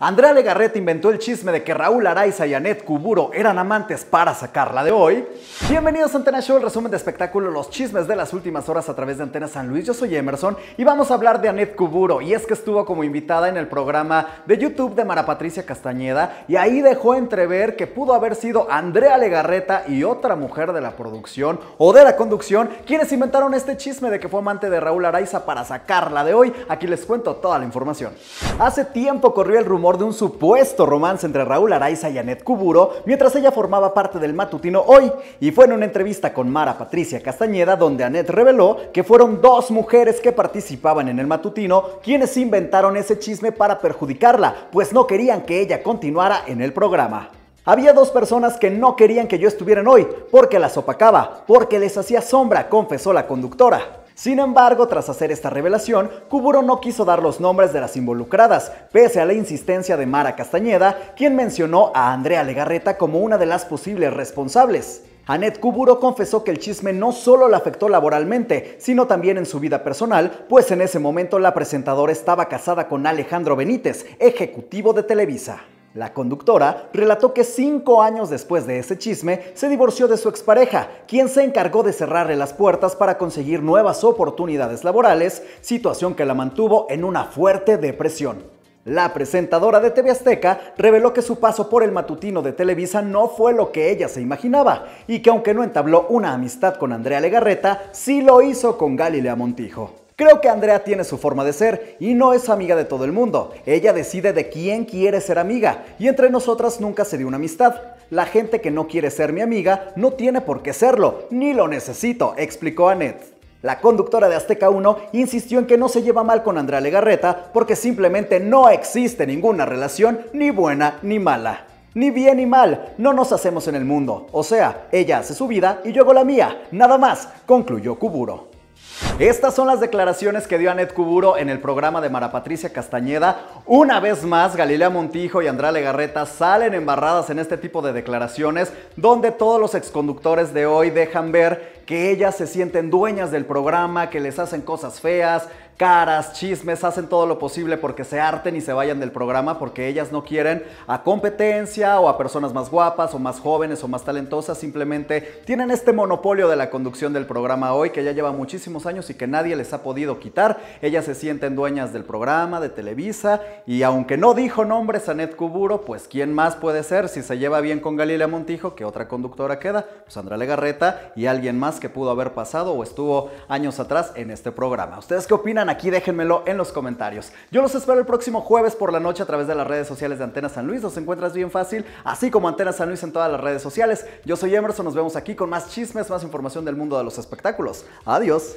Andrea Legarreta inventó el chisme de que Raúl Araiza y Anet Kuburo eran amantes para sacarla de hoy. Bienvenidos a Antena Show, el resumen de espectáculo, los chismes de las últimas horas a través de Antena San Luis. Yo soy Emerson y vamos a hablar de Anet Kuburo. Y es que estuvo como invitada en el programa de YouTube de Mara Patricia Castañeda y ahí dejó entrever que pudo haber sido Andrea Legarreta y otra mujer de la producción o de la conducción quienes inventaron este chisme de que fue amante de Raúl Araiza para sacarla de hoy. Aquí les cuento toda la información. Hace tiempo corrió el rumor de un supuesto romance entre Raúl Araiza y Anet Cuburo mientras ella formaba parte del matutino Hoy, y fue en una entrevista con Mara Patricia Castañeda donde Anet reveló que fueron dos mujeres que participaban en el matutino quienes inventaron ese chisme para perjudicarla, pues no querían que ella continuara en el programa. Había dos personas que no querían que yo estuviera en hoy, porque las opacaba, porque les hacía sombra, confesó la conductora. Sin embargo, tras hacer esta revelación, Kuburo no quiso dar los nombres de las involucradas, pese a la insistencia de Mara Castañeda, quien mencionó a Andrea Legarreta como una de las posibles responsables. Anet Kuburo confesó que el chisme no solo la afectó laboralmente, sino también en su vida personal, pues en ese momento la presentadora estaba casada con Alejandro Benítez, ejecutivo de Televisa. La conductora relató que cinco años después de ese chisme se divorció de su expareja, quien se encargó de cerrarle las puertas para conseguir nuevas oportunidades laborales, situación que la mantuvo en una fuerte depresión. La presentadora de TV Azteca reveló que su paso por el matutino de Televisa no fue lo que ella se imaginaba y que aunque no entabló una amistad con Andrea Legarreta, sí lo hizo con Galilea Montijo. Creo que Andrea tiene su forma de ser y no es amiga de todo el mundo. Ella decide de quién quiere ser amiga y entre nosotras nunca se dio una amistad. La gente que no quiere ser mi amiga no tiene por qué serlo, ni lo necesito, explicó Annette. La conductora de Azteca 1 insistió en que no se lleva mal con Andrea Legarreta porque simplemente no existe ninguna relación ni buena ni mala. Ni bien ni mal, no nos hacemos en el mundo. O sea, ella hace su vida y yo hago la mía. Nada más, concluyó Kuburo. Estas son las declaraciones que dio Anet Cuburo en el programa de Mara Patricia Castañeda. Una vez más, Galilea Montijo y Andrea Legarreta salen embarradas en este tipo de declaraciones, donde todos los exconductores de hoy dejan ver que ellas se sienten dueñas del programa, que les hacen cosas feas, caras, chismes, hacen todo lo posible porque se harten y se vayan del programa porque ellas no quieren a competencia o a personas más guapas o más jóvenes o más talentosas, simplemente tienen este monopolio de la conducción del programa hoy que ya lleva muchísimos años y que nadie les ha podido quitar. Ellas se sienten dueñas del programa, de Televisa, y aunque no dijo nombres a Ned Cuburo pues ¿quién más puede ser si se lleva bien con Galilea Montijo? que otra conductora queda? Pues Andrea Legarreta y alguien más que pudo haber pasado o estuvo años atrás en este programa. ¿Ustedes qué opinan? Aquí déjenmelo en los comentarios. Yo los espero el próximo jueves por la noche a través de las redes sociales de Antena San Luis. Los encuentras bien fácil, así como Antena San Luis en todas las redes sociales. Yo soy Emerson, nos vemos aquí con más chismes, más información del mundo de los espectáculos. Adiós.